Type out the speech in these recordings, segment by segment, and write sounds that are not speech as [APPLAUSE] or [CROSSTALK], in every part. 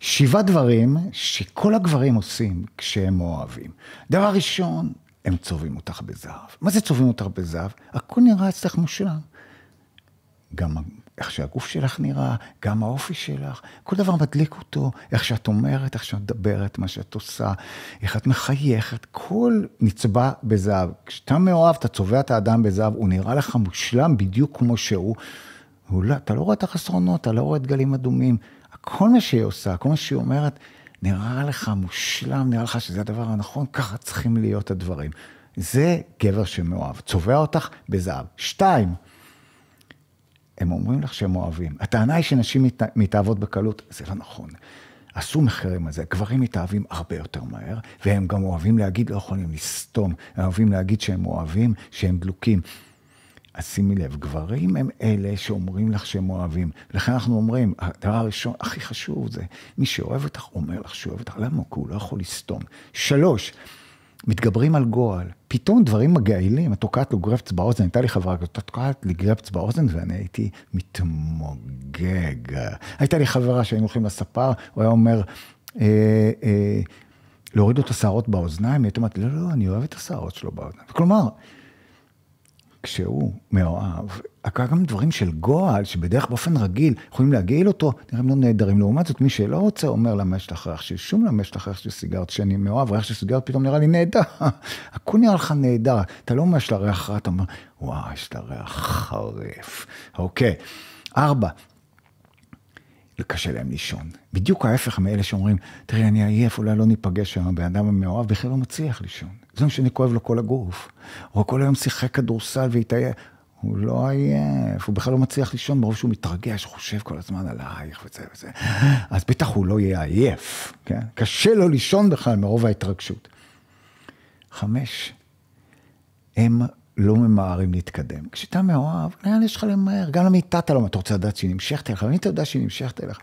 שבעה דברים שכל הגברים עושים כשהם אוהבים. דבר ראשון, הם צובעים אותך בזהב. מה זה צובעים אותך בזהב? הכל נראה אצלך מושלם. גם איך שהגוף שלך נראה, גם האופי שלך, כל דבר מדליק אותו, איך שאת אומרת, איך שאת מדברת, מה שאת עושה, איך את מחייכת, כל נצבע בזהב. כשאתה מאוהב, אתה צובע את האדם בזהב, הוא נראה לך מושלם בדיוק כמו שהוא. לא, אתה לא רואה את החסרונות, אתה לא רואה את גלים אדומים. כל מה שהיא עושה, כל מה שהיא אומרת, נראה לך מושלם, נראה לך שזה הדבר הנכון, ככה צריכים להיות הדברים. זה גבר שמאוהב, צובע אותך בזהב. שתיים, הם אומרים לך שהם אוהבים. הטענה היא שנשים מת... מתאהבות בקלות, זה לא נכון. עשו מחקרים על זה, גברים מתאהבים הרבה יותר מהר, והם גם אוהבים להגיד, לא יכולים לסתום, הם אוהבים להגיד שהם אוהבים, שהם דלוקים. אז שימי לב, גברים הם אלה שאומרים לך שהם אוהבים. לכן אנחנו אומרים, הדבר הראשון, הכי חשוב זה, מי שאוהב אותך אומר לך שהוא אוהב אותך. למה? כי הוא לא יכול לסתום. שלוש, מתגברים על גועל. פתאום דברים מגעילים, את תוקעת לו גרפץ באוזן, הייתה לי חברה כזאת, את תוקעת לי גרפץ באוזן ואני הייתי מתמוגג. הייתה לי חברה שהיינו הולכים לספר, הוא היה אומר, אה, אה, להוריד לו את השערות באוזניים, היא הייתה אומרת, לא, לא, לא אני אוהב את השערות שלו באוזניים. כלומר, כשהוא מאוהב, היה גם דברים של גועל, שבדרך באופן רגיל יכולים להגעיל אותו, נראים לו נהדרים. לעומת זאת, מי שלא רוצה, אומר למה יש לך ריח של שום, למה יש לך ריח של סיגרת, שאני מאוהב, ריח של סיגרת פתאום נראה לי נהדר. [LAUGHS] הכול נראה לך נהדר, אתה לא אומר יש ריח רע, אתה אומר, וואי, יש לה ריח חרף. אוקיי. ארבע, קשה להם לישון. בדיוק ההפך מאלה שאומרים, תראי, אני עייף, אולי לא ניפגש שם, הבן אדם המאוהב בכלל לא מצליח לישון. זה מה שאני כואב לו כל הגוף. הוא כל היום שיחק כדורסל והתעייף. הוא לא עייף, הוא בכלל לא מצליח לישון מרוב שהוא מתרגש, חושב כל הזמן עלייך וזה וזה. אז בטח הוא לא יהיה עייף, כן? קשה לו לישון בכלל מרוב ההתרגשות. חמש, הם לא ממהרים להתקדם. כשאתה מאוהב, לאן יש לך למהר? גם למיטה אתה לא... אומר, אתה רוצה לדעת שהיא נמשכת אליך, ואם אתה יודע שהיא נמשכת אליך.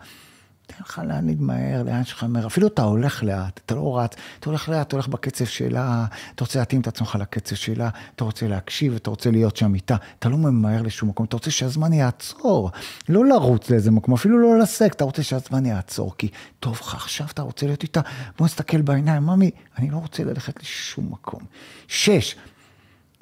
תן לך להניד מהר, לאן שלך מהר, אפילו אתה הולך לאט, אתה לא רץ, אתה הולך לאט, אתה הולך בקצב שלה, אתה רוצה להתאים את עצמך לקצב שלה, אתה רוצה להקשיב, אתה רוצה להיות שם איתה, אתה לא ממהר לשום מקום, אתה רוצה שהזמן יעצור, לא לרוץ לאיזה מקום, אפילו לא לסק, אתה רוצה שהזמן יעצור, כי טוב לך, עכשיו אתה רוצה להיות איתה, בוא נסתכל בעיניים, ממי, אני לא רוצה ללכת לשום מקום. שש,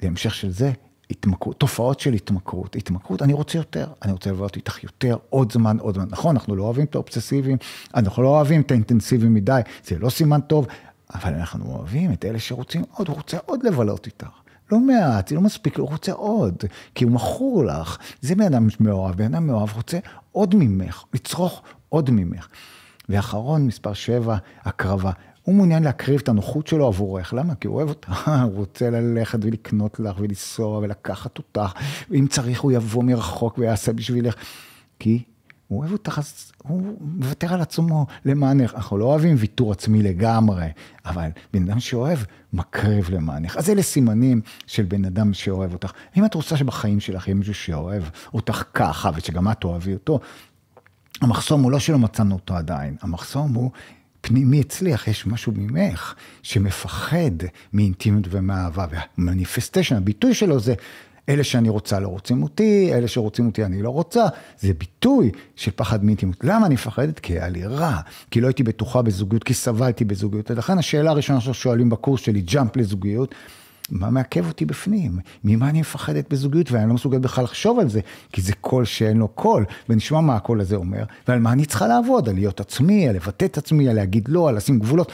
זה של זה, התמכרות, תופעות של התמכרות. התמכרות, אני רוצה יותר, אני רוצה לבוא איתך יותר, עוד זמן, עוד זמן. נכון, אנחנו לא אוהבים את האובססיביים, אנחנו לא אוהבים את האינטנסיביים מדי, זה לא סימן טוב, אבל אנחנו אוהבים את אלה שרוצים עוד, הוא רוצה עוד לבלות איתך. לא מעט, זה לא מספיק, הוא רוצה עוד, כי הוא מכור לך. זה בן אדם מאוהב, בן אדם מאוהב רוצה עוד ממך, לצרוך עוד ממך. ואחרון, מספר 7, הקרבה. הוא מעוניין להקריב את הנוחות שלו עבורך. למה? כי הוא אוהב אותה, [LAUGHS] הוא רוצה ללכת ולקנות לך ולנסוע ולקחת אותך, ואם צריך הוא יבוא מרחוק ויעשה בשבילך. כי הוא אוהב אותך, אז הוא מוותר על עצמו למענך. אנחנו לא אוהבים ויתור עצמי לגמרי, אבל בן אדם שאוהב, מקריב למענך. אז אלה סימנים של בן אדם שאוהב אותך. אם את רוצה שבחיים שלך יהיה מישהו שאוהב אותך ככה, ושגם את אוהבי אותו, המחסום הוא לא שלא מצאנו אותו עדיין, המחסום הוא פנימי הצליח, יש משהו ממך שמפחד מאינטימיות ומאהבה, והמניפסטיישן, הביטוי שלו זה אלה שאני רוצה לא רוצים אותי, אלה שרוצים אותי אני לא רוצה. זה ביטוי של פחד מאינטימיות. למה אני מפחדת? כי היה לי רע, כי לא הייתי בטוחה בזוגיות, כי סבלתי בזוגיות. ולכן השאלה הראשונה ששואלים בקורס שלי, ג'אמפ לזוגיות, מה מעכב אותי בפנים? ממה אני מפחדת בזוגיות? ואני לא מסוגלת בכלל לחשוב על זה, כי זה קול שאין לו קול, ונשמע מה הקול הזה אומר, ועל מה אני צריכה לעבוד, על להיות עצמי, על לבטא את עצמי, על להגיד לא, על לשים גבולות.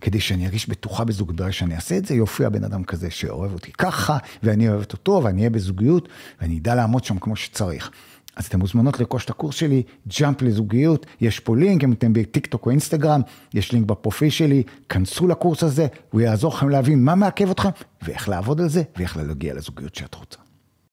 כדי שאני ארגיש בטוחה בזוגיות, ברגע שאני אעשה את זה, יופיע בן אדם כזה שאוהב אותי ככה, ואני אוהבת אותו, ואני אהיה בזוגיות, ואני אדע לעמוד שם כמו שצריך. אז אתן מוזמנות לרכוש את הקורס שלי, ג'אמפ לזוגיות, יש פה לינק, אם אתם בטיקטוק או אינסטגרם, יש לינק בפרופיל שלי, כנסו לקורס הזה, הוא יעזור לכם להבין מה מעכב אתכם, ואיך לעבוד על זה, ואיך להגיע לזוגיות שאת רוצה.